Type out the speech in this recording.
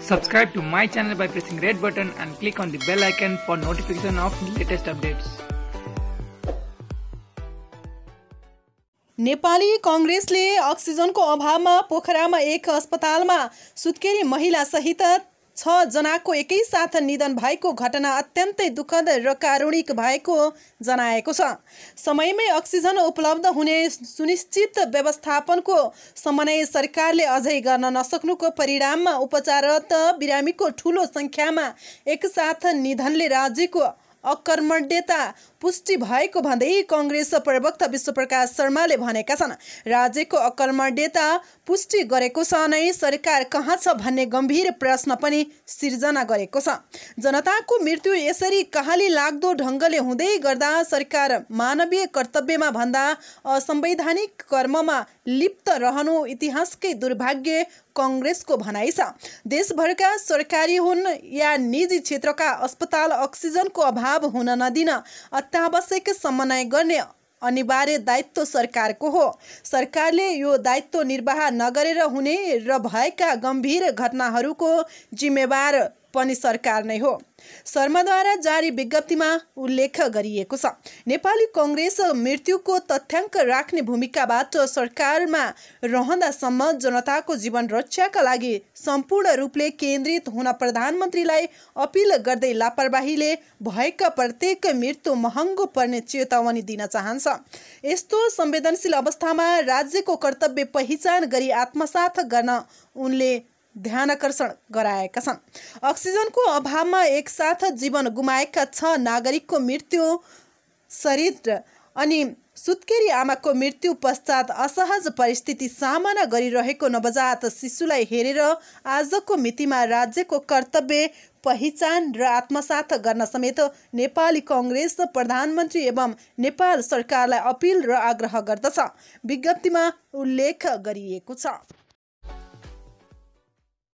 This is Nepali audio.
Subscribe to my channel by pressing red button and click on the bell icon for notification of latest updates. Nepali कङ्ग्रेसले अक्सिजनको अभावमा पोखरामा एक अस्पतालमा सुत्केरी महिलासहित छ जनाको एकैसाथ निधन भएको घटना अत्यन्तै दुःखद र कारुणिक भएको जनाएको छ समयमै अक्सिजन उपलब्ध हुने सुनिश्चित व्यवस्थापनको समन्वय सरकारले अझै गर्न नसक्नुको परिणाममा उपचाररत बिरामीको ठुलो सङ्ख्यामा एकसाथ निधनले राज्यको अकर्मण्यता पुष्टि भएको भन्दै कङ्ग्रेस प्रवक्ता विश्वप्रकाश शर्माले भनेका छन् राज्यको अकर्मण्यता पुष्टि गरेको छ नै सरकार कहाँ छ भन्ने गम्भीर प्रश्न पनि सिर्जना गरेको छ जनताको मृत्यु यसरी कहाली लाग्दो ढङ्गले हुँदै गर्दा सरकार मानवीय कर्तव्यमा भन्दा असंवैधानिक कर्ममा लिप्त रहनु इतिहासकै दुर्भाग्य कङ्ग्रेसको भनाइ छ देशभरका सरकारी हुन् या निजी क्षेत्रका अस्पताल अक्सिजनको अभाव हुन नदिन अत्यावश्यक समन्वय गर्ने अनिवार्य दायित्व सरकारको हो सरकारले यो दायित्व निर्वाह नगरेर हुने र भएका गम्भीर घटनाहरूको जिम्मेवार पनि सरकार नै हो शर्माद्वारा जारी विज्ञप्तिमा उल्लेख गरिएको छ नेपाली कङ्ग्रेस मृत्युको तथ्याङ्क राख्ने भूमिकाबाट सरकारमा रहँदासम्म जनताको जीवन रक्षाका लागि सम्पूर्ण रूपले केन्द्रित हुन प्रधानमन्त्रीलाई अपिल गर्दै लापरवाहीले भएका प्रत्येक मृत्यु महँगो पर्ने चेतावनी दिन चाहन्छ यस्तो संवेदनशील अवस्थामा राज्यको कर्तव्य पहिचान गरी आत्मसाथ गर्न उनले ध्यानकर्षण गराएका छन् अक्सिजनको अभावमा एकसाथ जीवन गुमाएका छ नागरिकको मृत्यु शरीर अनि सुत्केरी आमाको मृत्यु पश्चात असहज परिस्थिति सामना गरिरहेको नवजात शिशुलाई हेरेर आजको मितिमा राज्यको कर्तव्य पहिचान र आत्मसाथ गर्न समेत नेपाली कङ्ग्रेस प्रधानमन्त्री एवं नेपाल सरकारलाई अपिल र आग्रह गर्दछ विज्ञप्तिमा उल्लेख गरिएको छ